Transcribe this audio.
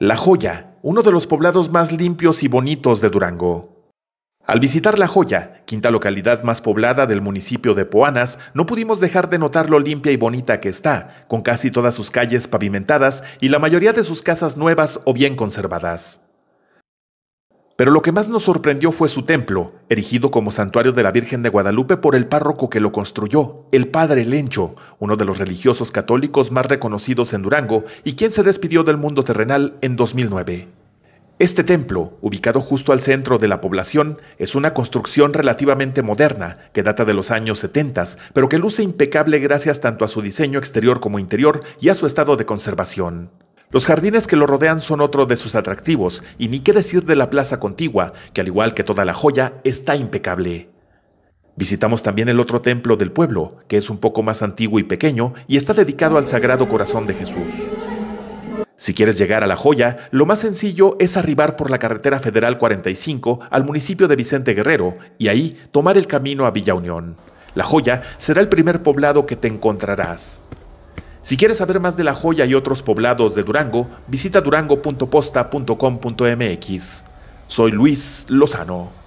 La Joya, uno de los poblados más limpios y bonitos de Durango. Al visitar La Joya, quinta localidad más poblada del municipio de Poanas, no pudimos dejar de notar lo limpia y bonita que está, con casi todas sus calles pavimentadas y la mayoría de sus casas nuevas o bien conservadas. Pero lo que más nos sorprendió fue su templo, erigido como santuario de la Virgen de Guadalupe por el párroco que lo construyó, el padre Lencho, uno de los religiosos católicos más reconocidos en Durango y quien se despidió del mundo terrenal en 2009. Este templo, ubicado justo al centro de la población, es una construcción relativamente moderna que data de los años 70, pero que luce impecable gracias tanto a su diseño exterior como interior y a su estado de conservación. Los jardines que lo rodean son otro de sus atractivos, y ni qué decir de la plaza contigua, que al igual que toda la joya, está impecable. Visitamos también el otro templo del pueblo, que es un poco más antiguo y pequeño, y está dedicado al Sagrado Corazón de Jesús. Si quieres llegar a La Joya, lo más sencillo es arribar por la carretera federal 45 al municipio de Vicente Guerrero y ahí tomar el camino a Villa Unión. La Joya será el primer poblado que te encontrarás. Si quieres saber más de La Joya y otros poblados de Durango, visita durango.posta.com.mx. Soy Luis Lozano.